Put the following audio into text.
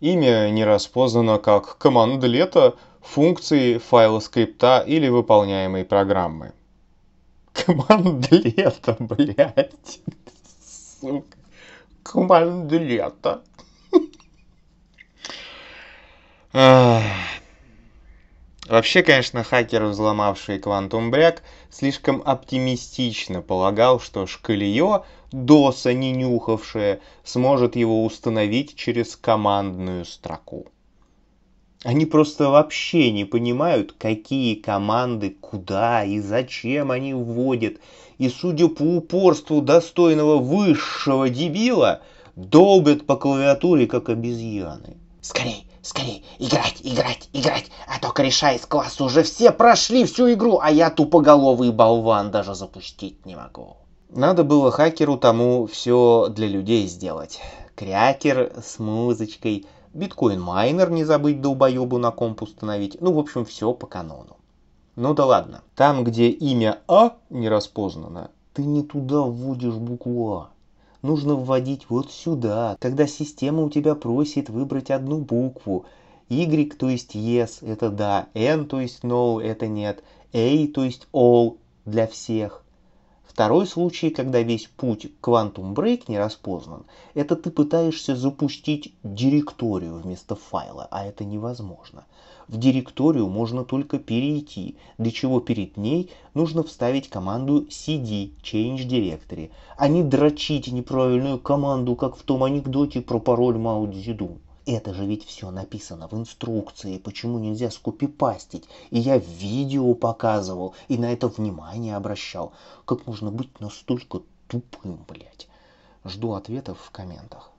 Имя не распознано как команда лета, функции файла скрипта или выполняемой программы. Командлета, блядь. Сука. Командлета. А, Вообще, конечно, хакер, взломавший Quantum Break, слишком оптимистично полагал, что шкалье, доса не нюхавшее, сможет его установить через командную строку. Они просто вообще не понимают, какие команды, куда и зачем они вводят. И судя по упорству достойного высшего дебила, долбят по клавиатуре, как обезьяны. Скорей, скорей, играть, играть, играть, а то кореша из класса уже все прошли всю игру, а я тупоголовый болван даже запустить не могу. Надо было хакеру тому все для людей сделать. Крякер с музычкой, биткоин-майнер не забыть долбоебу на комп установить, ну в общем все по канону. Ну да ладно, там где имя А не распознано, ты не туда вводишь букву А нужно вводить вот сюда, когда система у тебя просит выбрать одну букву. Y, то есть yes, это да, N, то есть no, это нет, A, то есть all, для всех. Второй случай, когда весь путь Quantum Break не распознан, это ты пытаешься запустить директорию вместо файла, а это невозможно. В директорию можно только перейти, для чего перед ней нужно вставить команду cd, change directory, а не дрочить неправильную команду, как в том анекдоте про пароль Мао Цзэдун это же ведь все написано в инструкции, почему нельзя скупипастить. И я видео показывал, и на это внимание обращал. Как можно быть настолько тупым, блядь? Жду ответов в комментах.